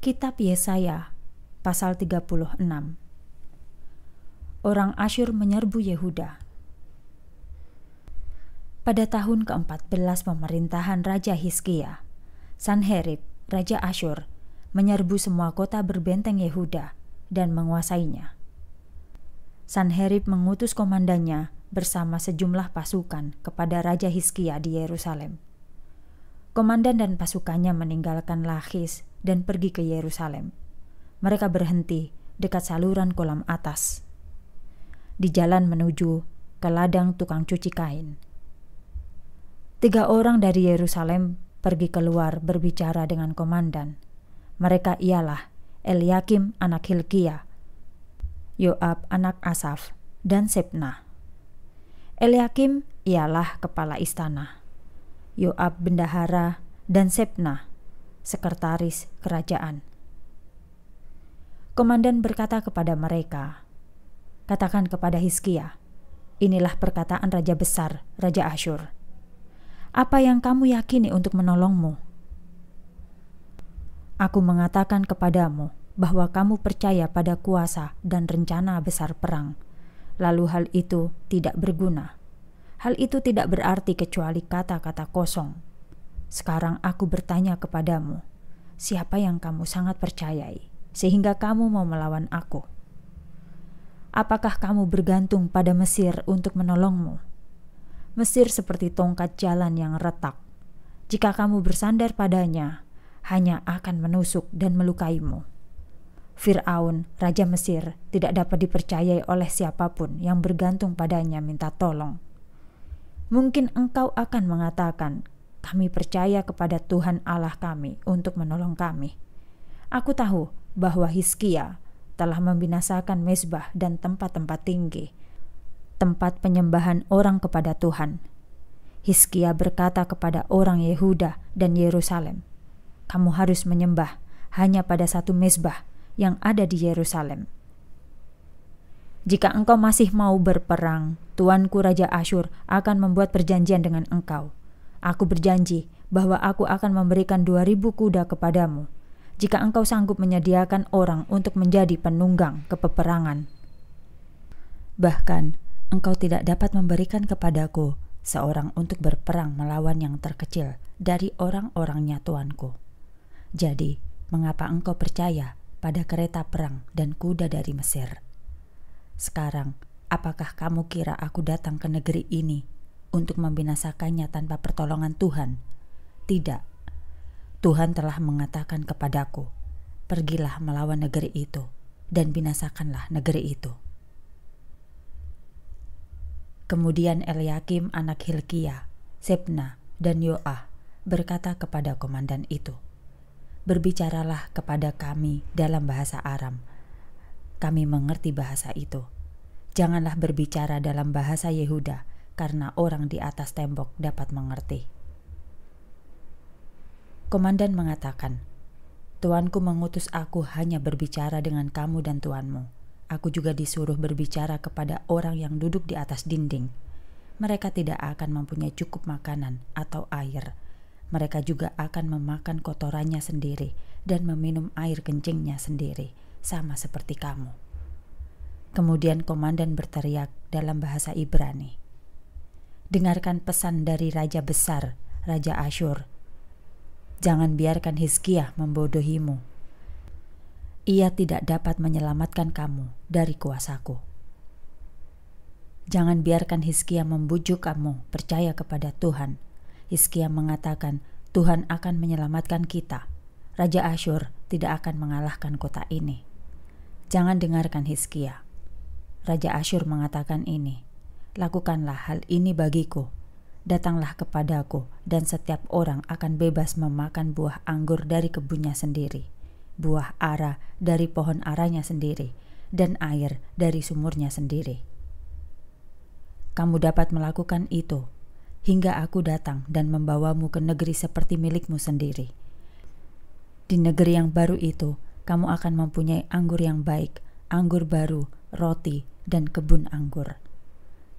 Kitab Yesaya pasal 36 Orang Asyur menyerbu Yehuda Pada tahun ke-14 pemerintahan Raja Hiskia, Sanherib, Raja Asyur, menyerbu semua kota berbenteng Yehuda dan menguasainya. Sanherib mengutus komandannya bersama sejumlah pasukan kepada Raja Hiskia di Yerusalem – Komandan dan pasukannya meninggalkan Lachis dan pergi ke Yerusalem. Mereka berhenti dekat saluran kolam atas. Di jalan menuju ke ladang tukang cuci kain. Tiga orang dari Yerusalem pergi keluar berbicara dengan komandan. Mereka ialah Eliakim anak Hilkia, Yoab anak Asaf, dan Sepna. Eliakim ialah kepala istana. Yoab bendahara, dan Sepna, sekretaris kerajaan. Komandan berkata kepada mereka, "Katakan kepada Hiskia, inilah perkataan raja besar, raja Asyur. Apa yang kamu yakini untuk menolongmu? Aku mengatakan kepadamu bahwa kamu percaya pada kuasa dan rencana besar perang, lalu hal itu tidak berguna." Hal itu tidak berarti kecuali kata-kata kosong. Sekarang aku bertanya kepadamu, siapa yang kamu sangat percayai sehingga kamu mau melawan aku? Apakah kamu bergantung pada Mesir untuk menolongmu? Mesir seperti tongkat jalan yang retak. Jika kamu bersandar padanya, hanya akan menusuk dan melukaimu. Firaun, raja Mesir, tidak dapat dipercayai oleh siapapun yang bergantung padanya minta tolong mungkin engkau akan mengatakan, "Kami percaya kepada Tuhan Allah kami untuk menolong kami." Aku tahu bahwa Hiskia telah membinasakan mesbah dan tempat-tempat tinggi, tempat penyembahan orang kepada Tuhan. Hiskia berkata kepada orang Yehuda dan Yerusalem, "Kamu harus menyembah hanya pada satu mesbah yang ada di Yerusalem. Jika engkau masih mau berperang, Tuanku Raja Asyur akan membuat perjanjian dengan engkau. Aku berjanji bahwa aku akan memberikan dua ribu kuda kepadamu, jika engkau sanggup menyediakan orang untuk menjadi penunggang ke peperangan. Bahkan, engkau tidak dapat memberikan kepadaku seorang untuk berperang melawan yang terkecil dari orang-orangnya tuanku. Jadi, mengapa engkau percaya pada kereta perang dan kuda dari Mesir? Sekarang, Apakah kamu kira aku datang ke negeri ini untuk membinasakannya tanpa pertolongan Tuhan? Tidak. Tuhan telah mengatakan kepadaku, "Pergilah melawan negeri itu dan binasakanlah negeri itu." Kemudian Eliakim anak Hilkia, Sepna dan Yoah berkata kepada komandan itu, "Berbicaralah kepada kami dalam bahasa Aram. Kami mengerti bahasa itu." Janganlah berbicara dalam bahasa Yehuda, karena orang di atas tembok dapat mengerti. Komandan mengatakan, Tuanku mengutus aku hanya berbicara dengan kamu dan tuanmu. Aku juga disuruh berbicara kepada orang yang duduk di atas dinding. Mereka tidak akan mempunyai cukup makanan atau air. Mereka juga akan memakan kotorannya sendiri dan meminum air kencingnya sendiri, sama seperti kamu.' Kemudian komandan berteriak dalam bahasa Ibrani. Dengarkan pesan dari Raja Besar, Raja Asyur. Jangan biarkan Hizkiah membodohimu. Ia tidak dapat menyelamatkan kamu dari kuasaku. Jangan biarkan Hizkiah membujuk kamu percaya kepada Tuhan. Hizkiah mengatakan, Tuhan akan menyelamatkan kita. Raja Asyur tidak akan mengalahkan kota ini. Jangan dengarkan Hizkiah Raja Asyur mengatakan ini, Lakukanlah hal ini bagiku. Datanglah kepadaku, dan setiap orang akan bebas memakan buah anggur dari kebunnya sendiri, buah ara dari pohon aranya sendiri, dan air dari sumurnya sendiri. Kamu dapat melakukan itu hingga aku datang dan membawamu ke negeri seperti milikmu sendiri. Di negeri yang baru itu, kamu akan mempunyai anggur yang baik, anggur baru, roti, dan kebun anggur.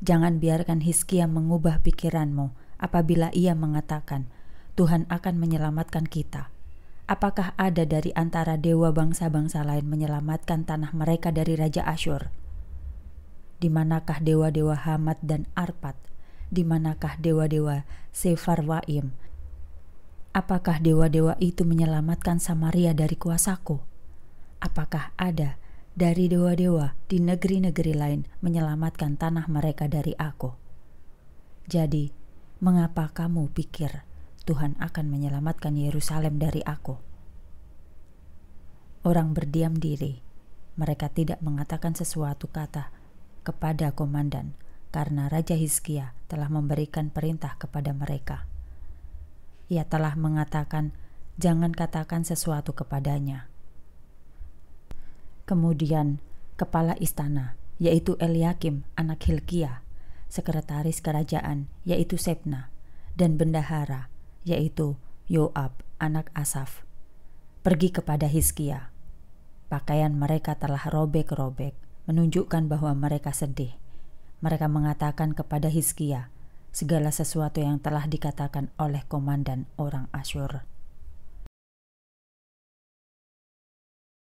Jangan biarkan Hiskia mengubah pikiranmu apabila ia mengatakan, Tuhan akan menyelamatkan kita. Apakah ada dari antara dewa bangsa-bangsa lain menyelamatkan tanah mereka dari Raja Asyur? Di manakah dewa-dewa Hamad dan Arpad? Di manakah dewa-dewa Sefarwaim? Apakah dewa-dewa itu menyelamatkan Samaria dari kuasaku? Apakah ada dari dewa-dewa di negeri-negeri lain menyelamatkan tanah mereka dari aku. Jadi, mengapa kamu pikir Tuhan akan menyelamatkan Yerusalem dari aku? Orang berdiam diri. Mereka tidak mengatakan sesuatu kata kepada komandan karena Raja Hizkia telah memberikan perintah kepada mereka. Ia telah mengatakan, "Jangan katakan sesuatu kepadanya." kemudian kepala istana, yaitu Eliakim anak Hilkia, sekretaris kerajaan, yaitu Sebna, dan bendahara, yaitu Yoab anak Asaf. Pergi kepada Hiskia. Pakaian mereka telah robek-robek, menunjukkan bahwa mereka sedih. Mereka mengatakan kepada Hiskia segala sesuatu yang telah dikatakan oleh komandan orang Asyur.